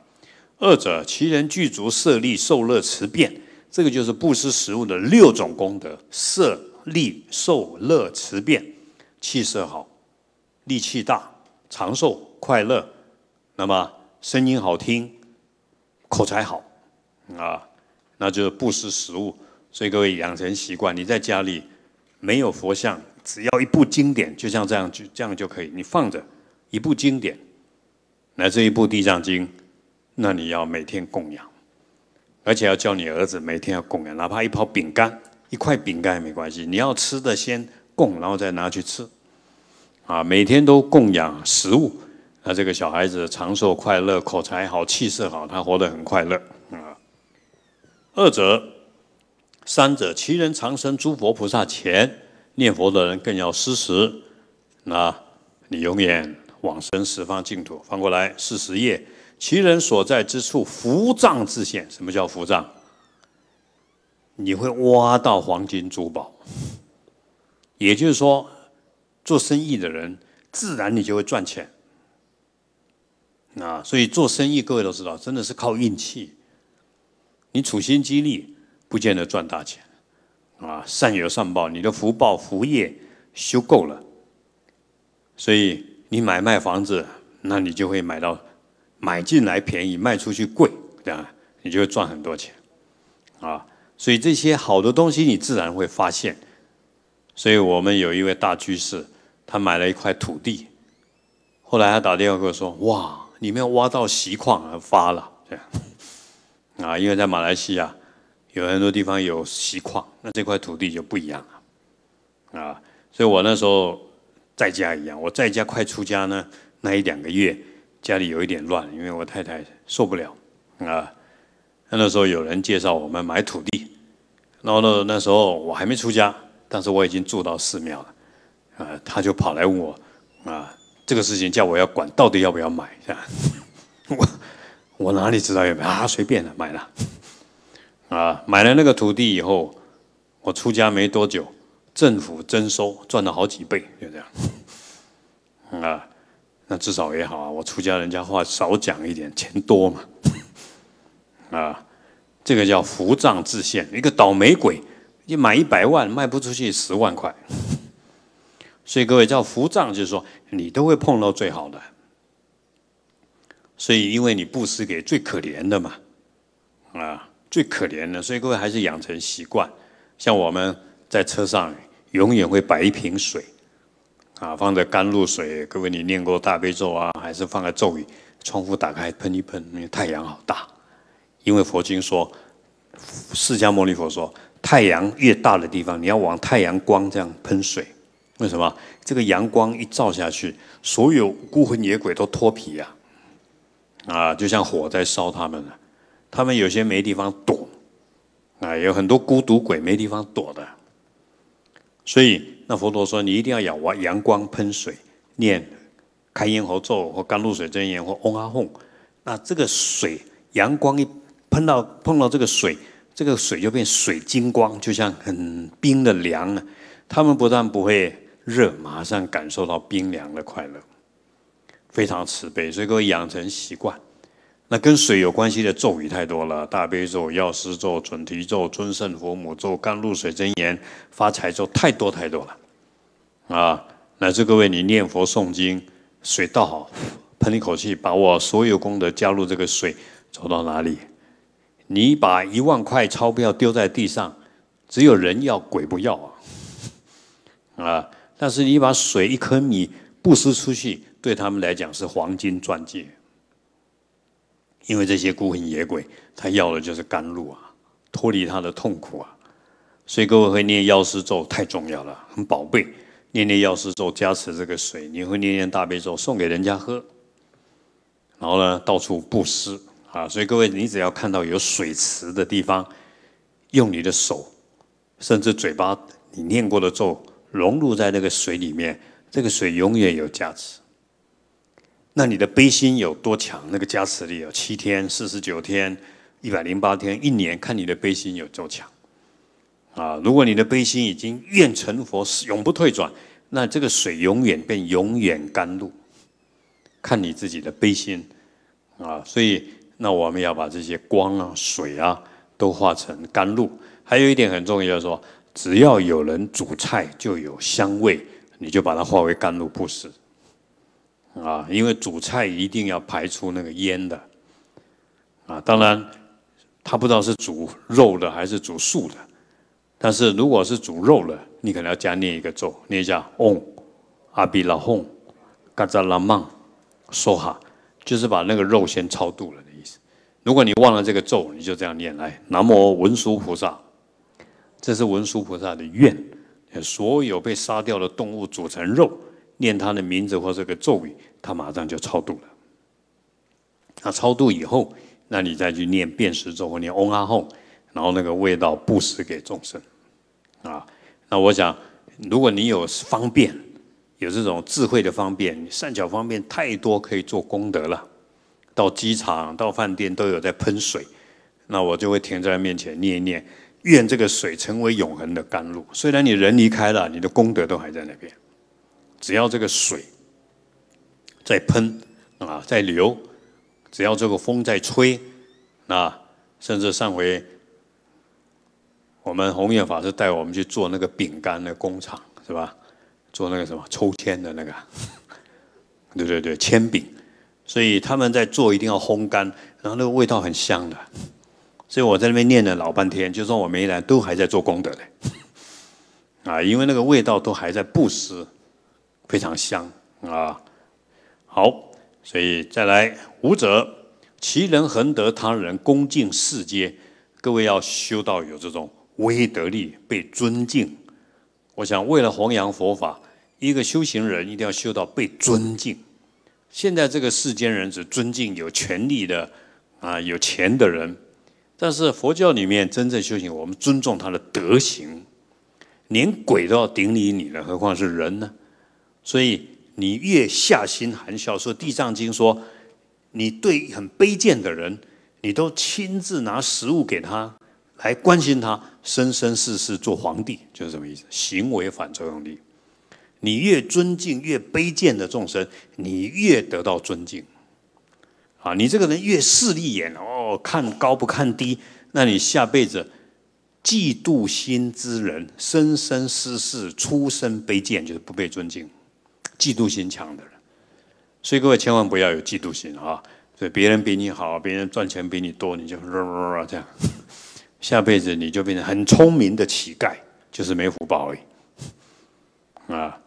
二者，其人具足色力、受乐、持变，这个就是不失食物的六种功德：色、力、受、乐、持、变，气色好，力气大，长寿快乐，那么声音好听，口才好啊，那就是不施时物。所以各位养成习惯，你在家里没有佛像。只要一部经典，就像这样，就这样就可以。你放着一部经典，乃至一部《地藏经》，那你要每天供养，而且要教你儿子每天要供养，哪怕一包饼干、一块饼干也没关系。你要吃的先供，然后再拿去吃。啊，每天都供养食物，那这个小孩子长寿、快乐、口才好、气色好，他活得很快乐啊。二者、三者，其人长生诸佛菩萨前。念佛的人更要施食，那，你永远往生十方净土。翻过来，四十业，其人所在之处，福藏自现。什么叫福藏？你会挖到黄金珠宝。也就是说，做生意的人，自然你就会赚钱。啊，所以做生意，各位都知道，真的是靠运气。你处心积虑，不见得赚大钱。啊，善有善报，你的福报福业修够了，所以你买卖房子，那你就会买到买进来便宜，卖出去贵，对吧？你就会赚很多钱啊。所以这些好的东西，你自然会发现。所以我们有一位大居士，他买了一块土地，后来他打电话跟我说：“哇，里面挖到锡矿，发了。”这 <laughs> 样啊，因为在马来西亚。有很多地方有锡矿，那这块土地就不一样了，啊，所以我那时候在家一样，我在家快出家呢，那一两个月家里有一点乱，因为我太太受不了，啊，那时候有人介绍我们买土地，然后呢，那时候我还没出家，但是我已经住到寺庙了，啊，他就跑来问我，啊，这个事情叫我要管，到底要不要买？吧？<laughs> 我我哪里知道有没有啊，随便了，买了。啊，买了那个土地以后，我出家没多久，政府征收赚了好几倍，就这样。<laughs> 啊，那至少也好啊，我出家人家话少讲一点，钱多嘛。<laughs> 啊，这个叫扶藏自现，一个倒霉鬼，你买一百万卖不出去十万块。<laughs> 所以各位叫扶藏，就是说你都会碰到最好的。所以因为你布施给最可怜的嘛，啊。最可怜的，所以各位还是养成习惯，像我们在车上永远会摆一瓶水，啊，放在甘露水。各位，你念过大悲咒啊，还是放个咒语？窗户打开喷一喷，因为太阳好大。因为佛经说，释迦牟尼佛说，太阳越大的地方，你要往太阳光这样喷水。为什么？这个阳光一照下去，所有孤魂野鬼都脱皮呀，啊，就像火在烧他们了。他们有些没地方躲，啊，有很多孤独鬼没地方躲的，所以那佛陀说，你一定要仰望阳光喷水，念开咽喉咒或甘露水真言或嗡阿吽，那这个水阳光一喷到碰到这个水，这个水就变水晶光，就像很冰的凉啊。他们不但不会热，马上感受到冰凉的快乐，非常慈悲，所以位养成习惯。那跟水有关系的咒语太多了，大悲咒、药师咒、准提咒、尊胜佛母咒、甘露水真言、发财咒，太多太多了。啊，乃至各位，你念佛诵经，水倒好，喷一口气，把我所有功德加入这个水，走到哪里？你把一万块钞票丢在地上，只有人要，鬼不要啊！<laughs> 啊，但是你把水一颗米布施出去，对他们来讲是黄金钻戒。因为这些孤魂野鬼，他要的就是甘露啊，脱离他的痛苦啊，所以各位会念药师咒太重要了，很宝贝，念念药师咒加持这个水，你会念念大悲咒送给人家喝，然后呢到处布施啊，所以各位你只要看到有水池的地方，用你的手，甚至嘴巴，你念过的咒融入在那个水里面，这个水永远有价值。那你的悲心有多强？那个加持力有七天、四十九天、一百零八天、一年，看你的悲心有多强。啊，如果你的悲心已经愿成佛，永不退转，那这个水永远变永远甘露。看你自己的悲心啊，所以那我们要把这些光啊、水啊都化成甘露。还有一点很重要，说只要有人煮菜就有香味，你就把它化为甘露布施。啊，因为煮菜一定要排出那个烟的啊。当然，他不知道是煮肉的还是煮素的。但是如果是煮肉了，你可能要加念一个咒，念一下嗡阿比拉哄，嘎扎拉曼梭哈，就是把那个肉先超度了的意思。如果你忘了这个咒，你就这样念来南无文殊菩萨，这是文殊菩萨的愿，所有被杀掉的动物煮成肉，念他的名字或这个咒语。他马上就超度了。那超度以后，那你再去念遍食咒，念嗡阿吽，然后那个味道布施给众生。啊，那我想，如果你有方便，有这种智慧的方便，善巧方便太多，可以做功德了。到机场、到饭店都有在喷水，那我就会停在面前念一念，愿这个水成为永恒的甘露。虽然你人离开了，你的功德都还在那边。只要这个水。在喷啊，在流，只要这个风在吹啊，甚至上回我们弘叶法师带我们去做那个饼干的工厂是吧？做那个什么抽签的那个，对 <laughs> 对对，铅饼。所以他们在做一定要烘干，然后那个味道很香的。所以我在那边念了老半天，就算我没来，都还在做功德嘞。啊，因为那个味道都还在布施，非常香啊。好，所以再来五者，其人恒得他人恭敬世间各位要修到有这种威德力，被尊敬。我想，为了弘扬佛法，一个修行人一定要修到被尊敬。现在这个世间人只尊敬有权力的啊，有钱的人。但是佛教里面真正修行，我们尊重他的德行，连鬼都要顶礼你呢？何况是人呢？所以。你越下心含笑，说，地藏经》说，你对很卑贱的人，你都亲自拿食物给他，来关心他，生生世世做皇帝，就是什么意思？行为反作用力，你越尊敬越卑贱的众生，你越得到尊敬。啊，你这个人越势利眼哦，看高不看低，那你下辈子嫉妒心之人，生生世世出身卑贱，就是不被尊敬。嫉妒心强的人，所以各位千万不要有嫉妒心啊！所以别人比你好，别人赚钱比你多，你就这样，下辈子你就变成很聪明的乞丐，就是没福报哎！啊，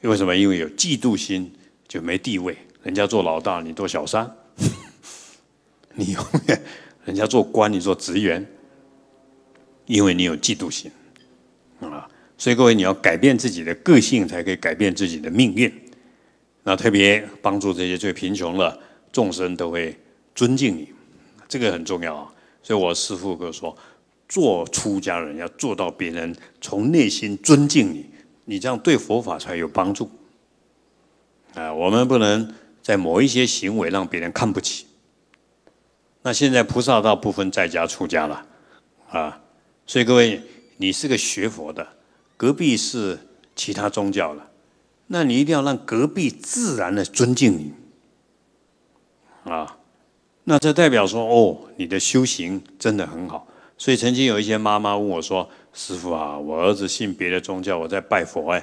为什么？因为有嫉妒心就没地位，人家做老大，你做小三；<laughs> 你永远人家做官，你做职员，因为你有嫉妒心啊。所以各位，你要改变自己的个性，才可以改变自己的命运。那特别帮助这些最贫穷的众生，都会尊敬你，这个很重要啊。所以我师父就说，做出家人要做到别人从内心尊敬你，你这样对佛法才有帮助。啊，我们不能在某一些行为让别人看不起。那现在菩萨道不分在家出家了啊。所以各位，你是个学佛的。隔壁是其他宗教了，那你一定要让隔壁自然的尊敬你，啊，那这代表说哦，你的修行真的很好。所以曾经有一些妈妈问我说：“师傅啊，我儿子信别的宗教，我在拜佛，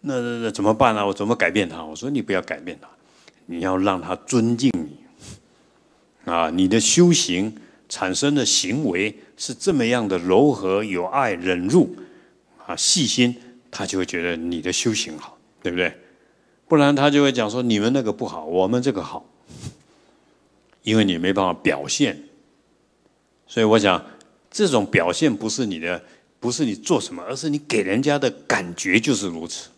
那那那怎么办啊？我怎么改变他？”我说：“你不要改变他，你要让他尊敬你，啊，你的修行产生的行为是这么样的柔和、有爱、忍辱。”啊，细心他就会觉得你的修行好，对不对？不然他就会讲说你们那个不好，我们这个好。因为你没办法表现，所以我想这种表现不是你的，不是你做什么，而是你给人家的感觉就是如此，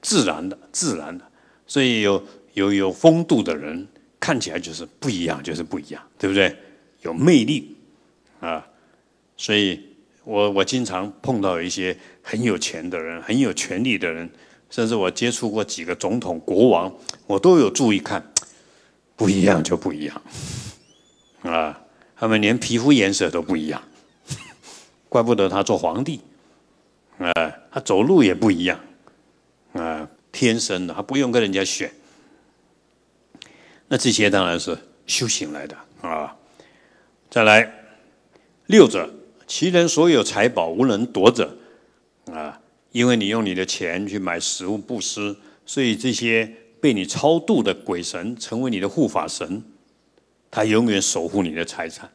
自然的，自然的。所以有有有风度的人看起来就是不一样，就是不一样，对不对？有魅力啊，所以。我我经常碰到一些很有钱的人、很有权力的人，甚至我接触过几个总统、国王，我都有注意看，不一样就不一样，啊，他们连皮肤颜色都不一样，怪不得他做皇帝，啊，他走路也不一样，啊，天生的，他不用跟人家选，那这些当然是修行来的啊，再来六者。其人所有财宝无人夺者，啊，因为你用你的钱去买食物布施，所以这些被你超度的鬼神成为你的护法神，他永远守护你的财产。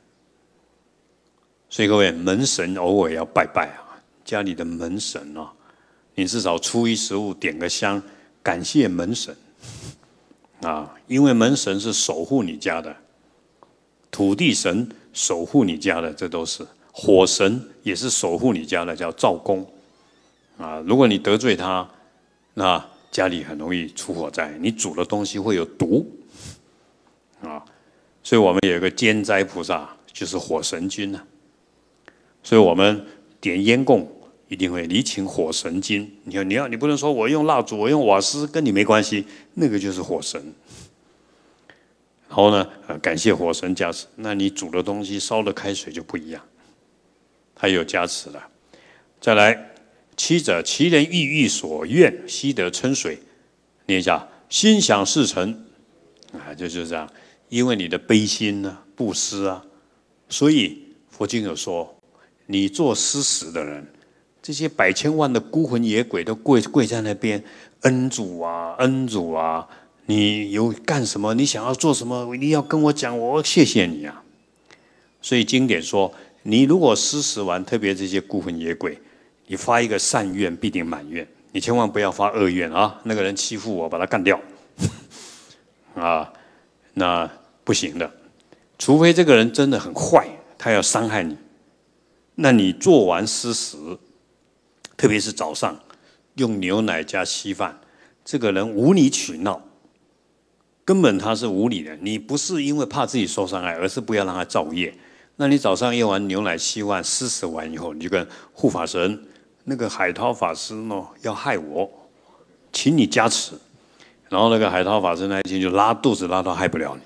所以各位门神偶尔要拜拜啊，家里的门神哦，你至少初一十五点个香，感谢门神啊，因为门神是守护你家的，土地神守护你家的，这都是。火神也是守护你家的，叫灶公啊。如果你得罪他，那家里很容易出火灾。你煮的东西会有毒啊，所以我们有一个监斋菩萨，就是火神君呐。所以我们点烟供一定会，你请火神君，你看你要你不能说我用蜡烛，我用瓦斯，跟你没关系，那个就是火神。然后呢，呃，感谢火神加持，那你煮的东西、烧的开水就不一样。他有加持了，再来，七者，其人意欲所愿悉得称水。念一下，心想事成，啊，就是这样。因为你的悲心呢，布施啊，所以佛经有说，你做施食的人，这些百千万的孤魂野鬼都跪跪在那边，恩主啊，恩主啊，你有干什么？你想要做什么？你要跟我讲，我谢谢你啊。所以经典说。你如果施食完，特别这些孤魂野鬼，你发一个善愿必定满愿。你千万不要发恶愿啊！那个人欺负我，把他干掉 <laughs> 啊，那不行的。除非这个人真的很坏，他要伤害你，那你做完施食，特别是早上用牛奶加稀饭，这个人无理取闹，根本他是无理的。你不是因为怕自己受伤害，而是不要让他造业。那你早上用完牛奶，稀饭，施食完以后，你就跟护法神那个海涛法师呢，要害我，请你加持。然后那个海涛法师那一天就拉肚子，拉到害不了你。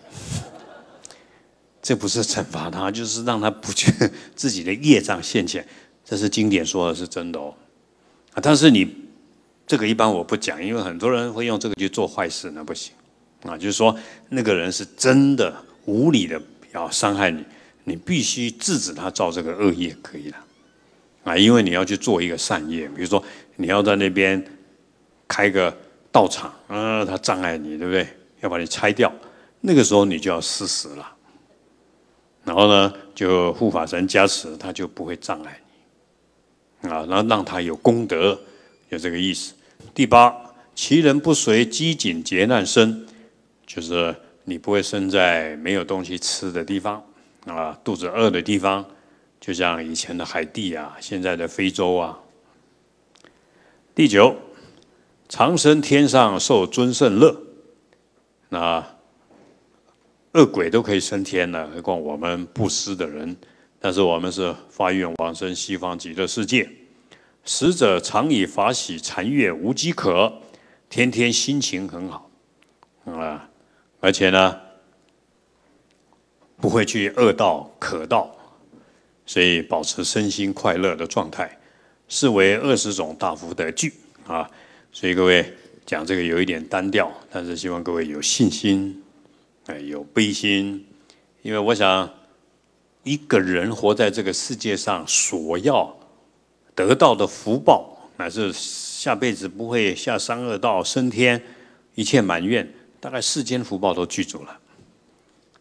这不是惩罚他，就是让他不去自己的业障现前。这是经典说的是真的哦。啊，但是你这个一般我不讲，因为很多人会用这个去做坏事，那不行。啊，就是说那个人是真的无理的要伤害你。你必须制止他造这个恶业，可以了啊！因为你要去做一个善业，比如说你要在那边开个道场，嗯，他障碍你，对不对？要把你拆掉，那个时候你就要施食了。然后呢，就护法神加持，他就不会障碍你啊。然后让他有功德，有这个意思。第八，其人不随饥馑劫难生，就是你不会生在没有东西吃的地方。啊，肚子饿的地方，就像以前的海地啊，现在的非洲啊。第九，长生天上受尊胜乐，那恶鬼都可以升天了，何况我们布施的人？但是我们是发愿往生西方极乐世界，死者常以法喜禅悦无饥渴，天天心情很好啊，而且呢。不会去恶道、渴道，所以保持身心快乐的状态，视为二十种大福的聚啊。所以各位讲这个有一点单调，但是希望各位有信心，哎，有悲心，因为我想一个人活在这个世界上，所要得到的福报，乃至下辈子不会下三恶道升天，一切满愿，大概世间福报都具足了。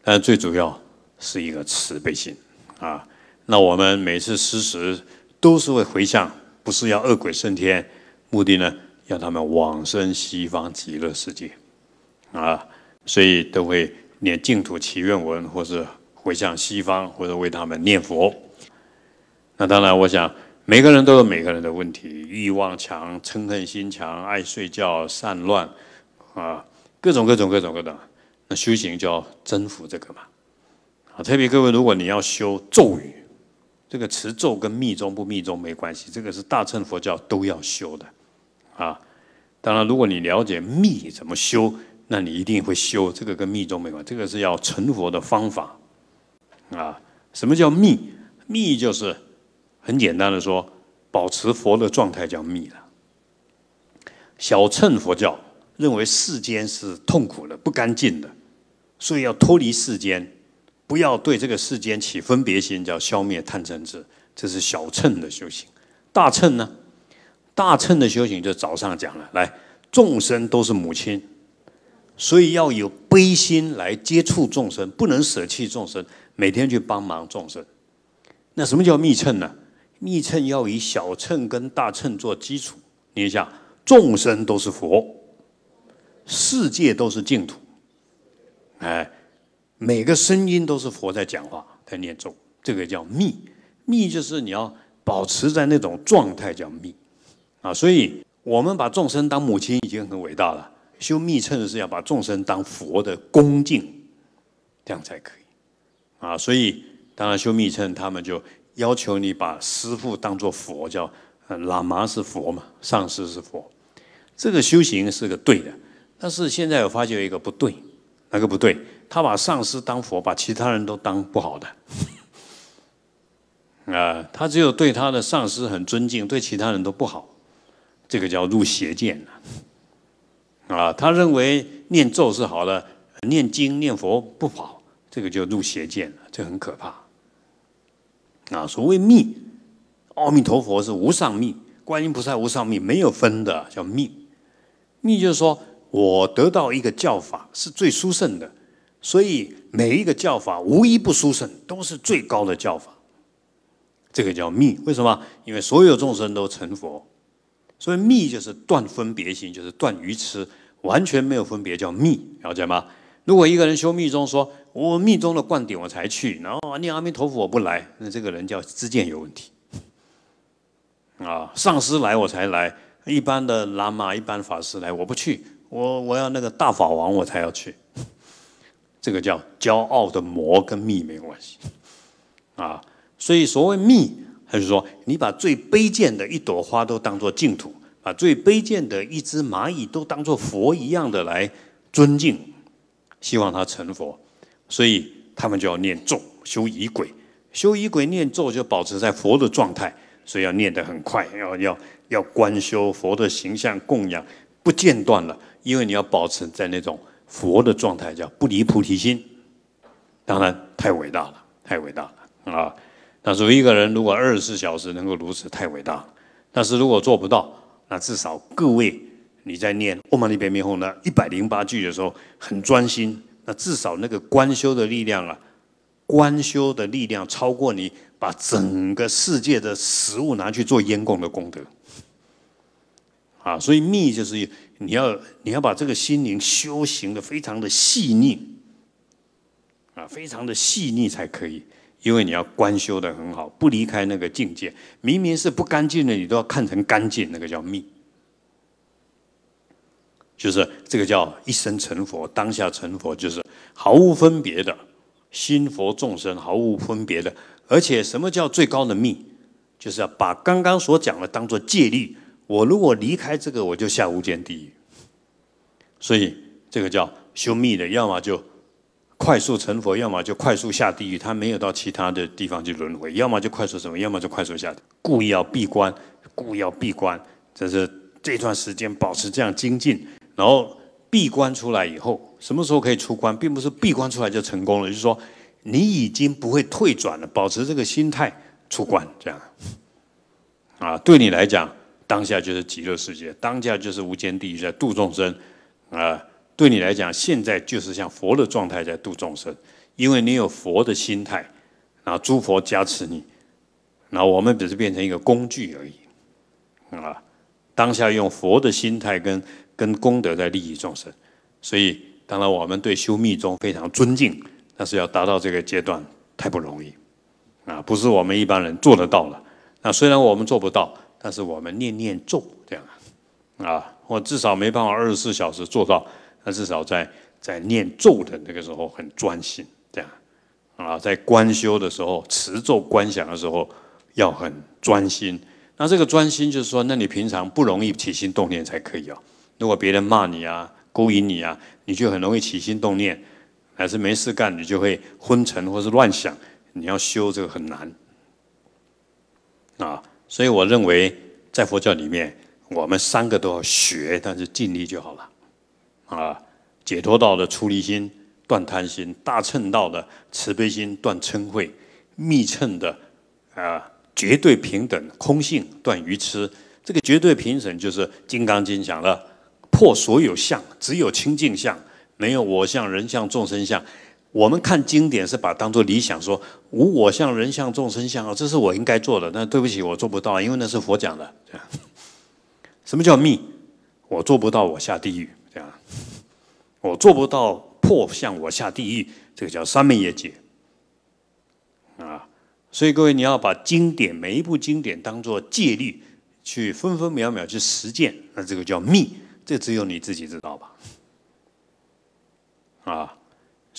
但最主要。是一个慈悲心，啊，那我们每次施食都是会回向，不是要恶鬼升天，目的呢，要他们往生西方极乐世界，啊，所以都会念净土祈愿文，或是回向西方，或者为他们念佛。那当然，我想每个人都有每个人的问题，欲望强、嗔恨心强、爱睡觉、散乱，啊，各种各种各种各种，那修行就要征服这个嘛。特别各位，如果你要修咒语，这个词咒跟密宗不密宗没关系，这个是大乘佛教都要修的啊。当然，如果你了解密怎么修，那你一定会修。这个跟密宗没关，这个是要成佛的方法啊。什么叫密？密就是很简单的说，保持佛的状态叫密了。小乘佛教认为世间是痛苦的、不干净的，所以要脱离世间。不要对这个世间起分别心，叫消灭贪嗔痴，这是小乘的修行。大乘呢？大乘的修行就早上讲了，来，众生都是母亲，所以要有悲心来接触众生，不能舍弃众生，每天去帮忙众生。那什么叫密乘呢？密乘要以小乘跟大乘做基础。你想，众生都是佛，世界都是净土，哎。每个声音都是佛在讲话，在念咒，这个叫密。密就是你要保持在那种状态，叫密啊。所以，我们把众生当母亲已经很伟大了。修密乘是要把众生当佛的恭敬，这样才可以啊。所以，当然修密乘，他们就要求你把师父当做佛，叫喇嘛是佛嘛，上师是佛。这个修行是个对的，但是现在我发觉一个不对，那个不对？他把上师当佛，把其他人都当不好的，<laughs> 啊，他只有对他的上师很尊敬，对其他人都不好，这个叫入邪见啊，他认为念咒是好的，念经念佛不好，这个就入邪见了，这很可怕。啊，所谓密，阿弥陀佛是无上密，观音菩萨无上密，没有分的叫密。密就是说我得到一个教法是最殊胜的。所以每一个教法无一不殊胜，都是最高的教法。这个叫密，为什么？因为所有众生都成佛，所以密就是断分别心，就是断愚痴，完全没有分别叫密，了解吗？如果一个人修密宗，说我密宗的灌顶我才去，然后念阿弥陀佛我不来，那这个人叫知见有问题。啊，上师来我才来，一般的喇嘛、一般法师来我不去，我我要那个大法王我才要去。这个叫骄傲的魔，跟密没有关系啊。所以所谓密，还是说你把最卑贱的一朵花都当做净土，把最卑贱的一只蚂蚁都当做佛一样的来尊敬，希望他成佛。所以他们就要念咒修仪轨，修仪轨念咒就保持在佛的状态，所以要念得很快，要要要观修佛的形象供养不间断了，因为你要保持在那种。佛的状态叫不离菩提心，当然太伟大了，太伟大了啊！那所以一个人如果二十四小时能够如此，太伟大了。但是如果做不到，那至少各位你在念《阿弥陀经》后呢，一百零八句的时候很专心，那至少那个观修的力量啊，观修的力量超过你把整个世界的食物拿去做烟供的功德啊！所以密就是。你要你要把这个心灵修行的非常的细腻，啊，非常的细腻才可以，因为你要观修的很好，不离开那个境界。明明是不干净的，你都要看成干净，那个叫密。就是这个叫一生成佛，当下成佛，就是毫无分别的心佛众生毫无分别的。而且什么叫最高的密？就是要把刚刚所讲的当做戒律。我如果离开这个，我就下无间地狱。所以这个叫修密的，要么就快速成佛，要么就快速下地狱。他没有到其他的地方去轮回，要么就快速什么，要么就快速下。故意要闭关，故意要闭关，这是这段时间保持这样精进，然后闭关出来以后，什么时候可以出关，并不是闭关出来就成功了，就是说你已经不会退转了，保持这个心态出关，这样啊，对你来讲。当下就是极乐世界，当下就是无间地狱在度众生啊！对你来讲，现在就是像佛的状态在度众生，因为你有佛的心态，啊，诸佛加持你，那我们只是变成一个工具而已啊！当下用佛的心态跟跟功德在利益众生，所以当然我们对修密宗非常尊敬，但是要达到这个阶段太不容易啊！不是我们一般人做得到了，那虽然我们做不到。但是我们念念咒这样，啊，我至少没办法二十四小时做到，但至少在在念咒的那个时候很专心，这样，啊，在观修的时候持咒观想的时候要很专心。那这个专心就是说，那你平常不容易起心动念才可以哦。如果别人骂你啊、勾引你啊，你就很容易起心动念；还是没事干，你就会昏沉或是乱想。你要修这个很难，啊。所以我认为，在佛教里面，我们三个都要学，但是尽力就好了。啊，解脱道的出离心断贪心，大乘道的慈悲心断嗔恚，密乘的啊绝对平等空性断愚痴。这个绝对平等就是《金刚经》讲了，破所有相，只有清净相，没有我相、人相、众生相。我们看经典是把当做理想说无我相人相众生相啊，这是我应该做的。那对不起，我做不到，因为那是佛讲的。这样，什么叫密？我做不到，我下地狱。这样，我做不到破相，我下地狱。这个叫三昧业界。啊。所以各位，你要把经典每一部经典当做戒律去分分秒秒去实践，那这个叫密。这只有你自己知道吧？啊。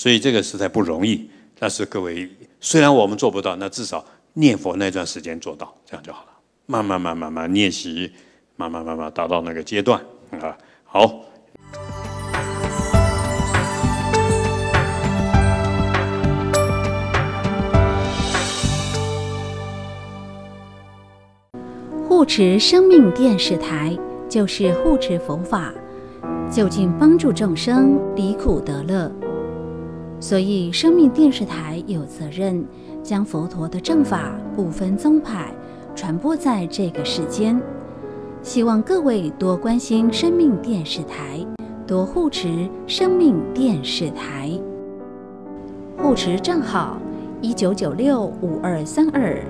所以这个实在不容易。但是各位，虽然我们做不到，那至少念佛那段时间做到，这样就好了。慢慢、慢慢、慢练习，慢慢、慢慢达到那个阶段啊。好。护持生命电视台就是护持佛法，就近帮助众生离苦得乐。所以，生命电视台有责任将佛陀的正法不分宗派传播在这个世间。希望各位多关心生命电视台，多护持生命电视台。护持账号：一九九六五二三二，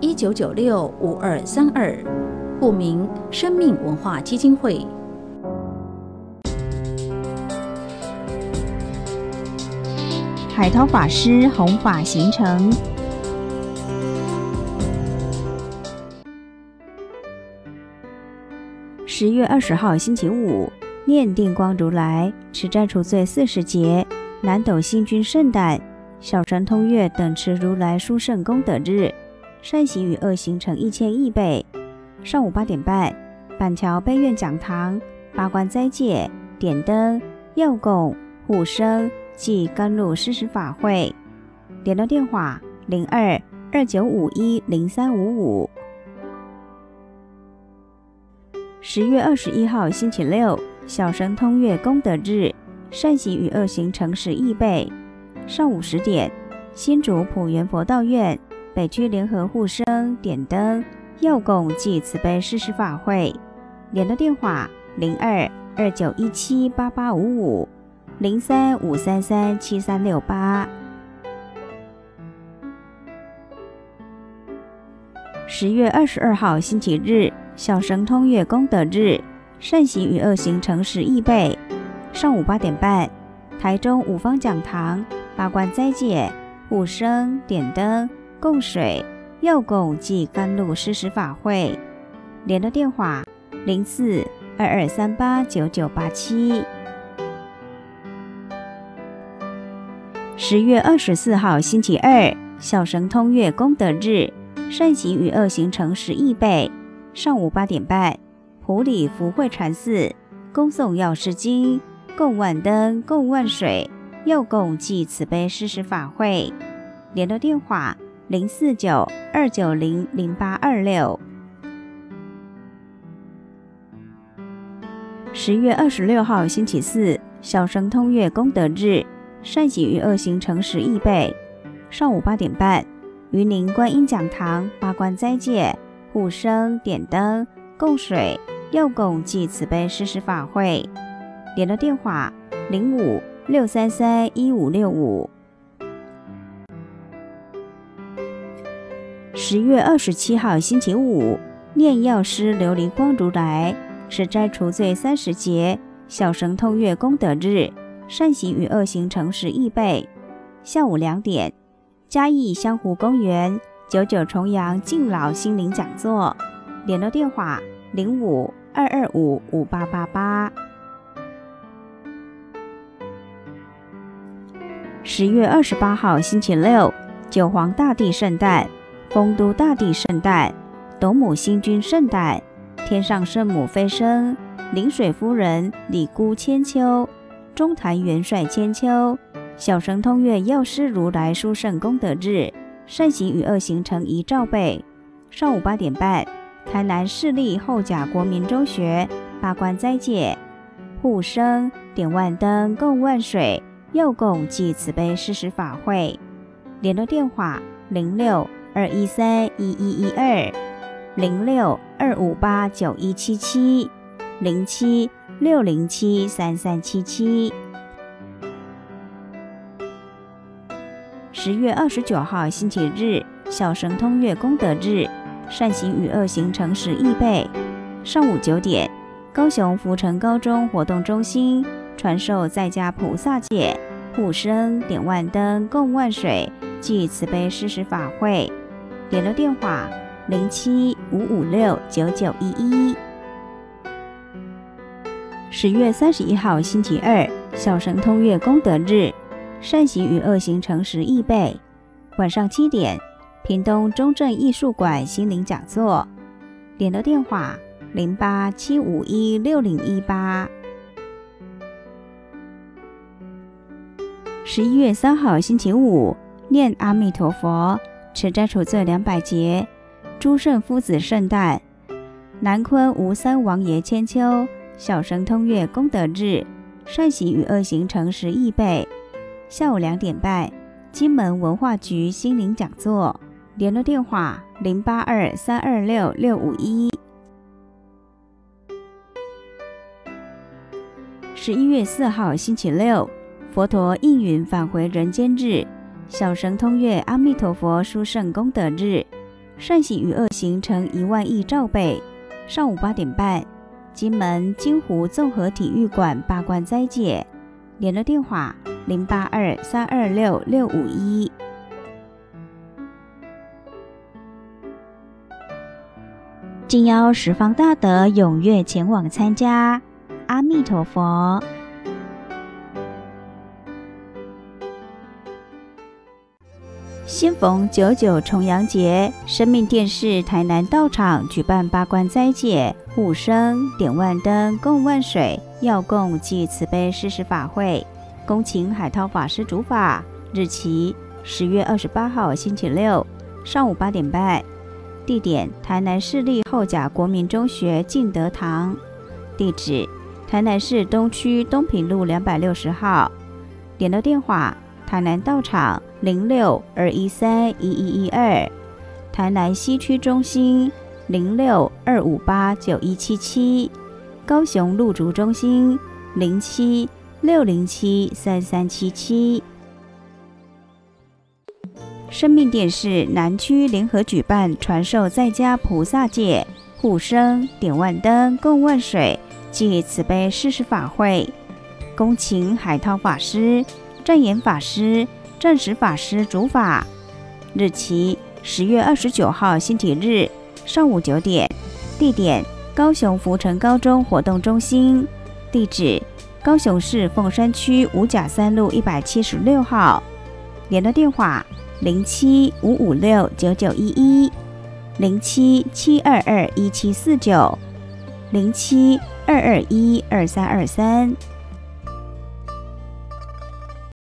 一九九六五二三二，户名：生命文化基金会。海涛法师弘法行程：十月二十号，星期五，念定光如来持斋除罪四十劫，南斗星君圣诞，小神通月等持如来殊胜功德日，善行与恶行成一千亿倍。上午八点半，板桥悲愿讲堂，八关斋戒，点灯，药供，护生。即甘露施食法会，联络电话零二二九五一零三五五。十月二十一号星期六，小神通月功德日，善行与恶行诚实易备。上午十点，新竹普元佛道院北区联合护生点灯，右供即慈悲施食法会，联络电话零二二九一七八八五五。零三五三三七三六八。十月二十二号星期日，小神通月功德日，善行与恶行诚实易备。上午八点半，台中五方讲堂，八关斋戒，护生点灯供水，药供暨甘露施食法会。联络电话：零四二二三八九九八七。十月二十四号星期二，小神通月功德日，善行与恶行成十亿倍。上午八点半，普礼福慧禅寺恭送药师经，共万灯，共万水，又共祭慈悲施食法会。联络电话：零四九二九零零八二六。十月二十六号星期四，小神通月功德日。善行于恶行，诚实易备。上午八点半，榆林观音讲堂八关斋戒，护生点灯、供水、药供即慈悲施食法会。联络电话：零五六三三一五六五。十月二十七号星期五，炼药师琉璃光如来是斋除罪三十节，小神通月功德日。善行与恶行诚实易备。下午两点，嘉义湘湖公园九九重阳敬老心灵讲座。联络电话：零五二二五五八八八。十月二十八号星期六，九皇大帝圣诞、丰都大帝圣诞、董母星君圣诞、天上圣母飞升、临水夫人李姑千秋。中坛元帅千秋，小神通月药师如来殊胜功德日，善行与恶行成一兆倍。上午八点半，台南市立后甲国民中学八关斋戒，护生点万灯，共万水，又共祭慈悲施食法会。联络电话：零六二一三一一一二，零六二五八九一七七，零七。六零七三三七七，十月二十九号星期日，小神通月功德日，善行与恶行诚实易备。上午九点，高雄福成高中活动中心传授在家菩萨戒，护身、点万灯，供万水，即慈悲施食法会。点了电话零七五五六九九一一。十月三十一号星期二，小神通月功德日，善行与恶行诚实预备。晚上七点，屏东中正艺术馆心灵讲座，联络电话零八七五一六零一八。十一月三号星期五，念阿弥陀佛，持斋处这两百劫，诸圣夫子圣诞，南昆吴三王爷千秋。小神通月功德日，善行与恶行成十亿倍。下午两点半，金门文化局心灵讲座，联络电话零八二三二六六五一。十一月四号星期六，佛陀应允返回人间日，小神通月阿弥陀佛殊胜功德日，善行与恶行成一万亿兆倍。上午八点半。金门金湖综合体育馆八关斋戒，联络电话零八二三二六六五一，敬邀十方大德踊跃前往参加。阿弥陀佛。新逢九九重阳节，生命电视台南道场举办八关斋戒。五声点万灯，供万水，要供即慈悲施食法会，恭请海涛法师主法。日期十月二十八号，星期六，上午八点半。地点台南市立后甲国民中学敬德堂。地址台南市东区东平路两百六十号。联络电话台南道场零六二一三一一一二。台南西区中心。零六二五八九一七七，高雄路竹中心零七六零七三三七七。生命电视南区联合举办传授在家菩萨戒，护生点万灯，供万水，借慈悲施施法会，恭请海涛法师、正言法师、正实法师主法。日期十月二十九号星期日。上午九点，地点高雄福成高中活动中心，地址高雄市凤山区五甲三路一百七十六号，联络电话零七五五六九九一一零七七二二一七四九零七二二一二三二三。